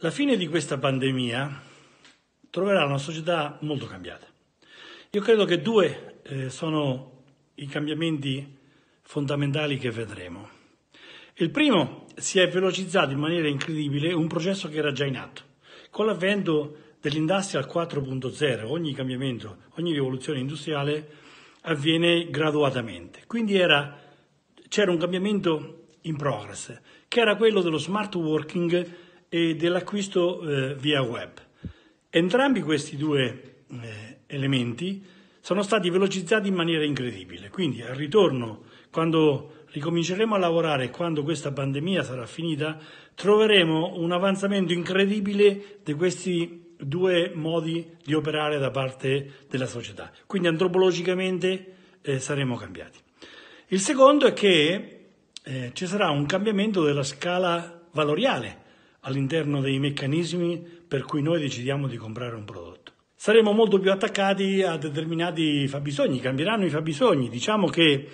La fine di questa pandemia troverà una società molto cambiata. Io credo che due eh, sono i cambiamenti fondamentali che vedremo. Il primo si è velocizzato in maniera incredibile un processo che era già in atto. Con l'avvento dell'industria 4.0, ogni cambiamento, ogni rivoluzione industriale avviene graduatamente. Quindi era, c'era un cambiamento in progress, che era quello dello smart working e dell'acquisto eh, via web. Entrambi questi due eh, elementi sono stati velocizzati in maniera incredibile, quindi al ritorno, quando ricominceremo a lavorare, e quando questa pandemia sarà finita, troveremo un avanzamento incredibile di questi due modi di operare da parte della società. Quindi antropologicamente eh, saremo cambiati. Il secondo è che eh, ci sarà un cambiamento della scala valoriale all'interno dei meccanismi per cui noi decidiamo di comprare un prodotto. Saremo molto più attaccati a determinati fabbisogni, cambieranno i fabbisogni. Diciamo che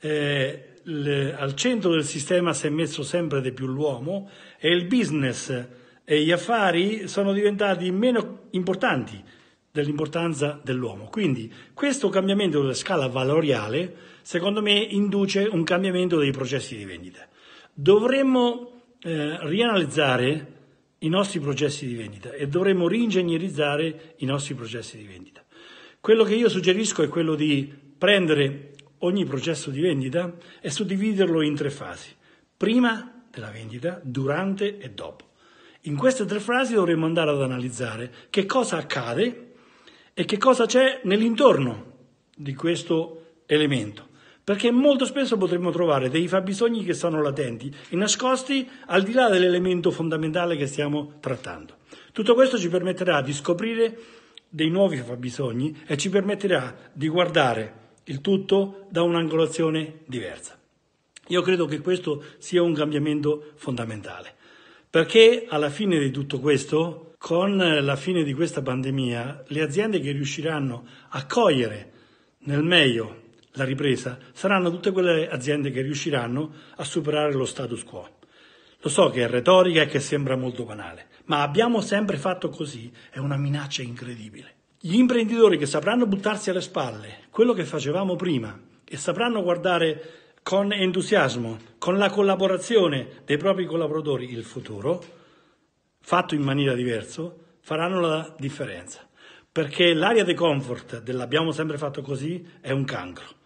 eh, le, al centro del sistema si è messo sempre di più l'uomo e il business e gli affari sono diventati meno importanti dell'importanza dell'uomo. Quindi questo cambiamento della scala valoriale, secondo me, induce un cambiamento dei processi di vendita. Dovremmo eh, rianalizzare i nostri processi di vendita e dovremmo ringegnerizzare i nostri processi di vendita. Quello che io suggerisco è quello di prendere ogni processo di vendita e suddividerlo in tre fasi, prima della vendita, durante e dopo. In queste tre fasi dovremmo andare ad analizzare che cosa accade e che cosa c'è nell'intorno di questo elemento. Perché molto spesso potremmo trovare dei fabbisogni che sono latenti e nascosti al di là dell'elemento fondamentale che stiamo trattando. Tutto questo ci permetterà di scoprire dei nuovi fabbisogni e ci permetterà di guardare il tutto da un'angolazione diversa. Io credo che questo sia un cambiamento fondamentale, perché alla fine di tutto questo, con la fine di questa pandemia, le aziende che riusciranno a cogliere nel meglio la ripresa saranno tutte quelle aziende che riusciranno a superare lo status quo. Lo so che è retorica e che sembra molto banale, ma abbiamo sempre fatto così, è una minaccia incredibile. Gli imprenditori che sapranno buttarsi alle spalle quello che facevamo prima e sapranno guardare con entusiasmo, con la collaborazione dei propri collaboratori il futuro, fatto in maniera diversa, faranno la differenza. Perché l'area di comfort dell'abbiamo sempre fatto così è un cancro.